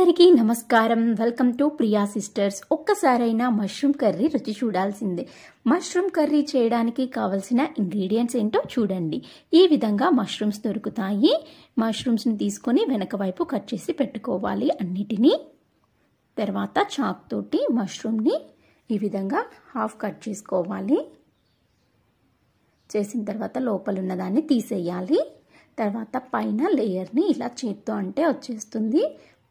అందరికీ నమస్కారం welcome to Priya sisters ఒక్కసారైనా మష్రూమ్ కర్రీ రుచి చూడాల్సిందే మష్రూమ్ కర్రీ చేయడానికి కావలసిన ఇంగ్రీడియంట్స్ ఏంటో చూడండి ఈ విధంగా మష్రూమ్స్ దొరుకుతాయి మష్రూమ్స్ని తీసుకొని వెనక వైపు కట్ చేసి పెట్టుకోవాలి అన్నిటినీ తర్వాత చాక్ తోటి మష్రూమ్ని ఈ విధంగా హాఫ్ కట్ చేసుకోవాలి చేసిన తర్వాత లోపలున్న దాన్ని తీసేయాలి తర్వాత పైన లేయర్ని ఇలా చేత్తో అంటే వచ్చేస్తుంది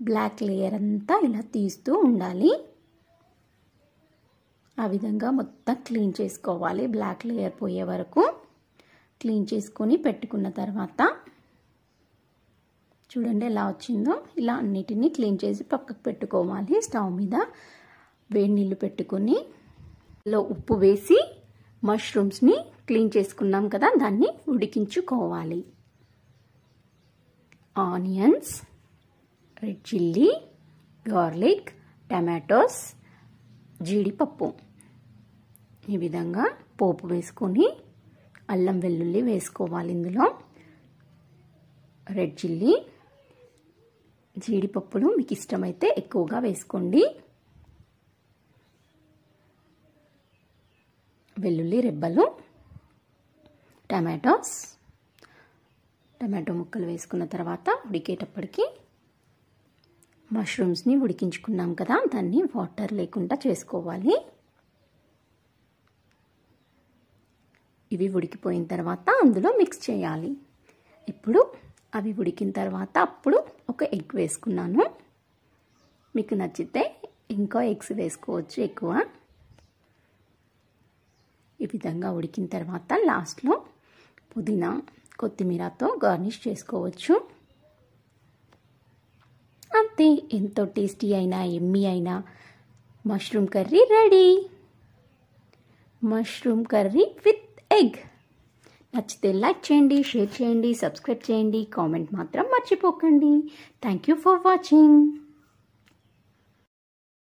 బ్లాక్ లేయర్ అంతా ఇలా తీస్తూ ఉండాలి ఆ విధంగా మొత్తం క్లీన్ చేసుకోవాలి బ్లాక్ లేయర్ పోయే వరకు క్లీన్ చేసుకొని పెట్టుకున్న తర్వాత చూడండి ఎలా వచ్చిందో ఇలా అన్నిటినీ క్లీన్ చేసి పక్కకు పెట్టుకోవాలి స్టవ్ మీద వేడి నీళ్ళు పెట్టుకొని లో ఉప్పు వేసి మష్రూమ్స్ని క్లీన్ చేసుకున్నాం కదా దాన్ని ఉడికించుకోవాలి onions red chilli garlic tomatoes జీడిపప్పు ఈ విధంగా పోపు వేసుకొని అల్లం వెల్లుల్లి వేసుకోవాలి ఇందులో రెడ్ చిల్లీ జీడిపప్పులు మీకు ఇష్టమైతే ఎక్కువగా వేసుకోండి వెల్లుల్లి రెబ్బలు టమాటోస్ టమాటో ముక్కలు వేసుకున్న తర్వాత ఉడికేటప్పటికీ మష్రూమ్స్ని ఉడికించుకున్నాం కదా దాన్ని వాటర్ లేకుండా చేసుకోవాలి ఇవి ఉడికిపోయిన తర్వాత అందులో మిక్స్ చేయాలి ఇప్పుడు అవి ఉడికిన తర్వాత అప్పుడు ఒక ఎగ్ వేసుకున్నాను మీకు నచ్చితే ఇంకా ఎగ్స్ వేసుకోవచ్చు ఎక్కువ ఈ విధంగా ఉడికిన తర్వాత లాస్ట్లో పుదీనా కొత్తిమీరతో గార్నిష్ చేసుకోవచ్చు అంతే ఎంతో టేస్టీ అయినా ఎమ్మి అయినా mushroom curry ready mushroom curry with egg నచ్చితే లైక్ చేయండి షేర్ చేయండి సబ్స్క్రైబ్ చేయండి కామెంట్ మాత్రం మర్చిపోకండి థ్యాంక్ యూ ఫర్ వాచింగ్